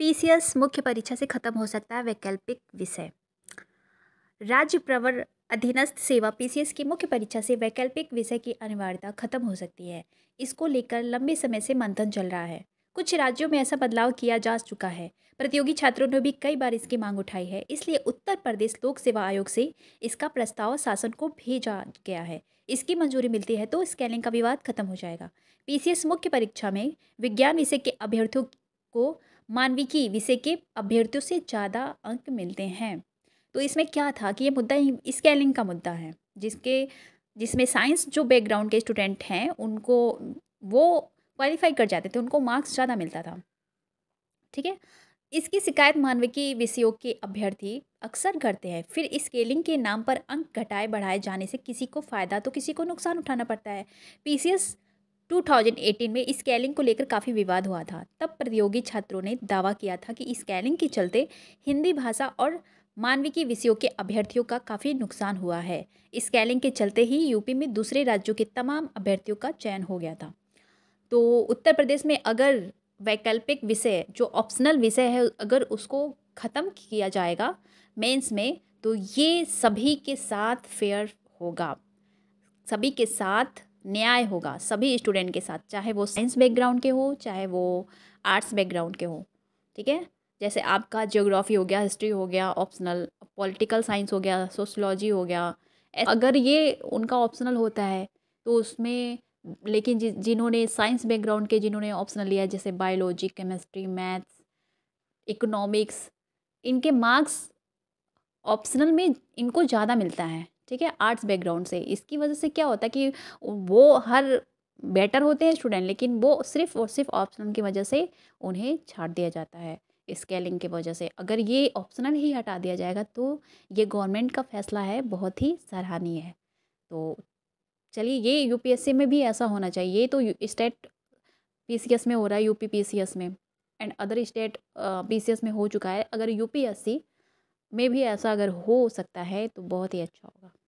PCS मुख्य परीक्षा से खत्म हो सकता है वैकल्पिक विषय राज्य प्रवर अधीनस्थ सेवा पीसीएस की मुख्य परीक्षा से वैकल्पिक विषय की अनिवार्यता खत्म हो सकती है इसको लेकर लंबे समय से मंथन चल रहा है कुछ राज्यों में ऐसा बदलाव किया जा चुका है प्रतियोगी छात्रों ने भी कई बार इसकी मांग उठाई है इसलिए उत्तर प्रदेश लोक सेवा आयोग से इसका प्रस्ताव शासन को भेजा गया है इसकी मंजूरी मिलती है तो स्कैनिंग का विवाद खत्म हो जाएगा पीसीएस मुख्य परीक्षा में विज्ञान विषय के अभ्यर्थियों को मानविकी विषय के अभ्यर्थियों से ज़्यादा अंक मिलते हैं तो इसमें क्या था कि ये मुद्दा स्केलिंग का मुद्दा है जिसके जिसमें साइंस जो बैकग्राउंड के स्टूडेंट हैं उनको वो क्वालिफाई कर जाते थे उनको मार्क्स ज़्यादा मिलता था ठीक है इसकी शिकायत मानविकी विषयों के अभ्यर्थी अक्सर करते हैं फिर स्केलिंग के नाम पर अंक घटाए बढ़ाए जाने से किसी को फ़ायदा तो किसी को नुकसान उठाना पड़ता है पी 2018 में स्कैलिंग को लेकर काफ़ी विवाद हुआ था तब प्रतियोगी छात्रों ने दावा किया था कि स्कैलिंग के चलते हिंदी भाषा और मानविकी विषयों के अभ्यर्थियों का काफ़ी नुकसान हुआ है स्कैलिंग के चलते ही यूपी में दूसरे राज्यों के तमाम अभ्यर्थियों का चयन हो गया था तो उत्तर प्रदेश में अगर वैकल्पिक विषय जो ऑप्शनल विषय है अगर उसको ख़त्म किया जाएगा मेंस में तो ये सभी के साथ फेयर होगा सभी के साथ न्याय होगा सभी स्टूडेंट के साथ चाहे वो साइंस बैकग्राउंड के हो चाहे वो आर्ट्स बैकग्राउंड के हो ठीक है जैसे आपका जियोग्राफी हो गया हिस्ट्री हो गया ऑप्शनल पॉलिटिकल साइंस हो गया सोशलॉजी हो गया अगर ये उनका ऑप्शनल होता है तो उसमें लेकिन जि जिन्होंने साइंस बैकग्राउंड के जिन्होंने ऑप्शनल लिया जैसे बायोलॉजी केमिस्ट्री मैथ्स इकोनॉमिक्स इनके मार्क्स ऑप्शनल में इनको ज़्यादा मिलता है ठीक है आर्ट्स बैकग्राउंड से इसकी वजह से क्या होता है कि वो हर बेटर होते हैं स्टूडेंट लेकिन वो सिर्फ और सिर्फ ऑप्शनल की वजह से उन्हें छाट दिया जाता है स्केलिंग की वजह से अगर ये ऑप्शनल ही हटा दिया जाएगा तो ये गवर्नमेंट का फैसला है बहुत ही सराहनीय है तो चलिए ये यूपीएससी में भी ऐसा होना चाहिए ये तो स्टेट पीसीएस में हो रहा है यूपी पीसीएस में एंड अदर स्टेट पीसीएस में हो चुका है अगर यूपीएससी में भी ऐसा अगर हो सकता है तो बहुत ही अच्छा होगा